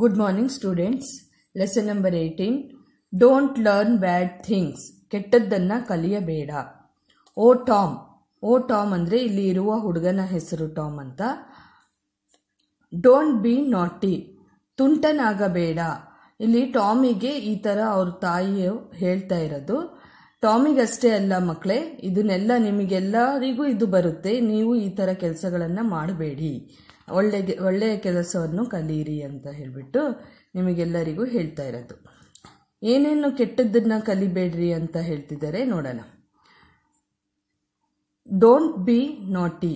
good morning students lesson number eighteen don't learn bad things ಕೆಟ್ಟದ್ದನ್ನು ಕಲಿಯಬೇಡ ಓ Tom ಓ Tom ಅಂದರೆ ಇಲ್ಲಿ ಇರುವ ಹುಡುಗನ ಹೆಸರು ಟಾಮ್ ಅಂತ ಡೋಂಟ್ ಬಿ ನಾಟಿ ತುಂಟನಾಗಬೇಡ ಇಲ್ಲಿ ಟಾಮಿಗೆ ಈ ಥರ ಅವ್ರ ತಾಯಿಯು ಹೇಳ್ತಾ ಇರೋದು ಟಾಮಿಗಷ್ಟೇ ಅಲ್ಲ ಮಕ್ಕಳೇ ಇದನ್ನೆಲ್ಲ ನಿಮಗೆಲ್ಲರಿಗೂ ಇದು ಬರುತ್ತೆ ನೀವು ಈ ಥರ ಕೆಲಸಗಳನ್ನು ಮಾಡಬೇಡಿ ಒಳ್ಳೆ ಒಳ್ಳೆಯ ಕೆಲಸವನ್ನು ಕಲಿಯಿರಿ ಅಂತ ಹೇಳಿಬಿಟ್ಟು ನಿಮಗೆಲ್ಲರಿಗೂ ಹೇಳ್ತಾ ಇರೋದು ಏನೇನು ಕೆಟ್ಟದ್ದನ್ನು ಕಲಿಬೇಡ್ರಿ ಅಂತ ಹೇಳ್ತಿದ್ದಾರೆ ನೋಡೋಣ don't be naughty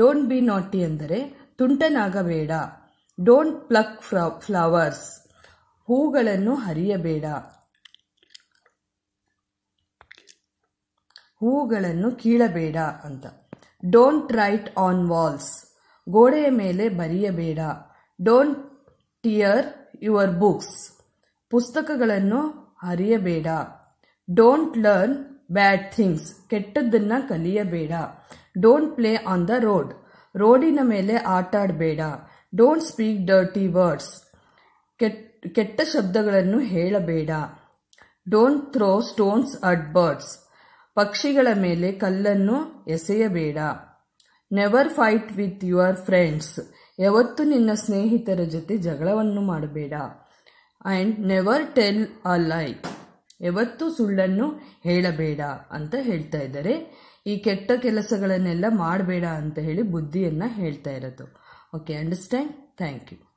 don't be naughty ಅಂದರೆ ತುಂಟನಾಗಬೇಡ ಡೋಂಟ್ ಪ್ಲಕ್ ಫ್ಲವರ್ಸ್ ಹೂಗಳನ್ನು ಹರಿಯಬೇಡ ಹೂಗಳನ್ನು ಕೀಳಬೇಡ ಅಂತ ಡೋಂಟ್ ರೈಟ್ ಆನ್ ವಾಲ್ಸ್ ಗೋಡೆಯ ಮೇಲೆ ಬರೆಯಬೇಡ ಡೋಂಟ್ ಟಿಯರ್ ಯುವರ್ ಬುಕ್ಸ್ ಪುಸ್ತಕಗಳನ್ನು ಹರಿಯಬೇಡ ಡೋಂಟ್ ಲರ್ನ್ ಬ್ಯಾಡ್ ಥಿಂಗ್ಸ್ ಕೆಟ್ಟದ್ದನ್ನು ಕಲಿಯಬೇಡ don't play on the road ರೋಡಿನ ಮೇಲೆ ಆಟಾಡಬೇಡ ಡೋಂಟ್ ಸ್ಪೀಕ್ ಡರ್ಟಿ ವರ್ಡ್ಸ್ ಕೆಟ್ಟ ಶಬ್ದಗಳನ್ನು ಹೇಳಬೇಡ don't throw stones at birds ಪಕ್ಷಿಗಳ ಮೇಲೆ ಕಲ್ಲನ್ನು ಎಸೆಯಬೇಡ never fight with your friends ಯಾವತ್ತು ನಿನ್ನ ಸ್ನೇಹಿತರ ಜೊತೆ ಜಗಳವನ್ನು ಮಾಡಬೇಡ ಆ್ಯಂಡ್ ನೆವರ್ ಟೆಲ್ ಅ ಲೈ ಯಾವತ್ತು ಸುಳ್ಳನ್ನು ಹೇಳಬೇಡ ಅಂತ ಹೇಳ್ತಾ ಇದ್ದಾರೆ ಈ ಕೆಟ್ಟ ಕೆಲಸಗಳನ್ನೆಲ್ಲ ಮಾಡಬೇಡ ಅಂತ ಹೇಳಿ ಬುದ್ಧಿಯನ್ನು ಹೇಳ್ತಾ ಇರೋದು ಓಕೆ ಅಂಡರ್ಸ್ಟ್ಯಾಂಡ್ ಥ್ಯಾಂಕ್ ಯು